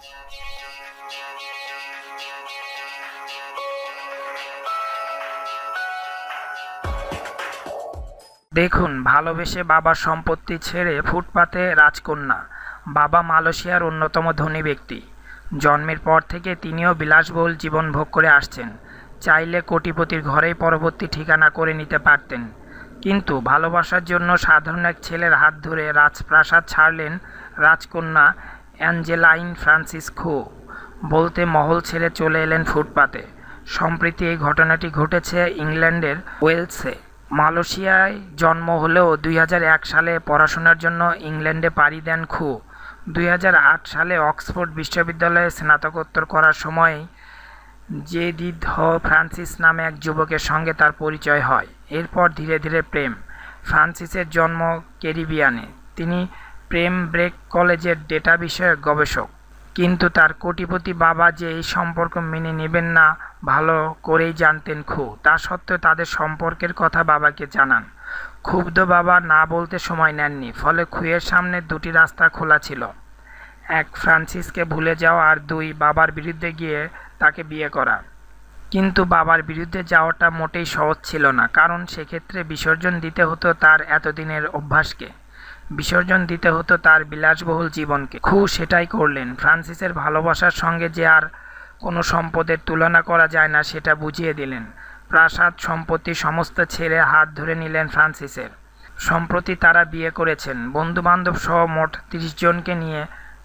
দেখুন ভালোবেসে বাবার সম্পত্তি ছেড়ে ফুটপাতে রাজকন্যা বাবা মালয়েশিয়ার অন্যতম ধনী ব্যক্তি জন্মের পর থেকে তিনিও বিলাসবহুল জীবন ভোগ করে আসছেন চাইলে কোটিপতির ঘরেই পরবর্তী ঠিকানা করে নিতে পারতেন কিন্তু ভালোবাসার জন্য সাধারণ এক ছেলের হাত ধরে রাজপ্রাসাদ ছাড়লেন রাজকন্যা অ্যাঞ্জেলাইন ফ্রান্সিসকো বলতে মহল ছেড়ে চলে এলেন ফুটপাতে সম্প্রতি এই ঘটনাটি ঘটেছে ইংল্যান্ডের ওয়েলসে মালয়েশিয়ায় জন্ম হলেও দুই সালে পড়াশোনার জন্য ইংল্যান্ডে পাড়ি দেন খু দুই সালে অক্সফোর্ড বিশ্ববিদ্যালয়ে স্নাতকোত্তর করার সময় জেদিধ ফ্রান্সিস নামে এক যুবকের সঙ্গে তার পরিচয় হয় এরপর ধীরে ধীরে প্রেম ফ্রান্সিসের জন্ম ক্যারিবিয়ানে তিনি প্রেম ব্রেক কলেজের ডেটা বিষয়ক গবেষক কিন্তু তার কোটিপতি বাবা যে এই সম্পর্ক মেনে নেবেন না ভালো করেই জানতেন খু তা সত্ত্বেও তাদের সম্পর্কের কথা বাবাকে জানান ক্ষুব্ধ বাবা না বলতে সময় নেননি ফলে খুয়ের সামনে দুটি রাস্তা খোলা ছিল এক ফ্রান্সিসকে ভুলে যাওয়া আর দুই বাবার বিরুদ্ধে গিয়ে তাকে বিয়ে করা কিন্তু বাবার বিরুদ্ধে যাওয়াটা মোটেই সহজ ছিল না কারণ সেক্ষেত্রে বিসর্জন দিতে হতো তার এতদিনের অভ্যাসকে বিসর্জন দিতে হতো তার বিলাসবহুল জীবনকে খু সেটাই করলেন ফ্রান্সিসের ভালোবাসার সঙ্গে যে আর কোনো সম্পদের তুলনা করা যায় না সেটা বুঝিয়ে দিলেন প্রাসাদ সম্পত্তি সমস্ত ছেড়ে হাত ধরে নিলেন ফ্রান্সিসের সম্প্রতি তারা বিয়ে করেছেন বন্ধুবান্ধব সহ মোট তিরিশ জনকে নিয়ে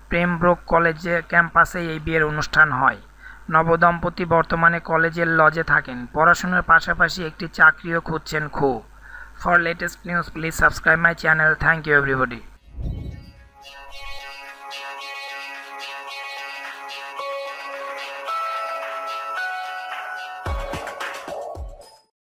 প্রেমব্রোক কলেজে ক্যাম্পাসে এই বিয়ের অনুষ্ঠান হয় নবদম্পতি বর্তমানে কলেজের লজে থাকেন পড়াশোনার পাশাপাশি একটি চাকরিও খুঁজছেন খু For latest news, please subscribe my channel. Thank you everybody.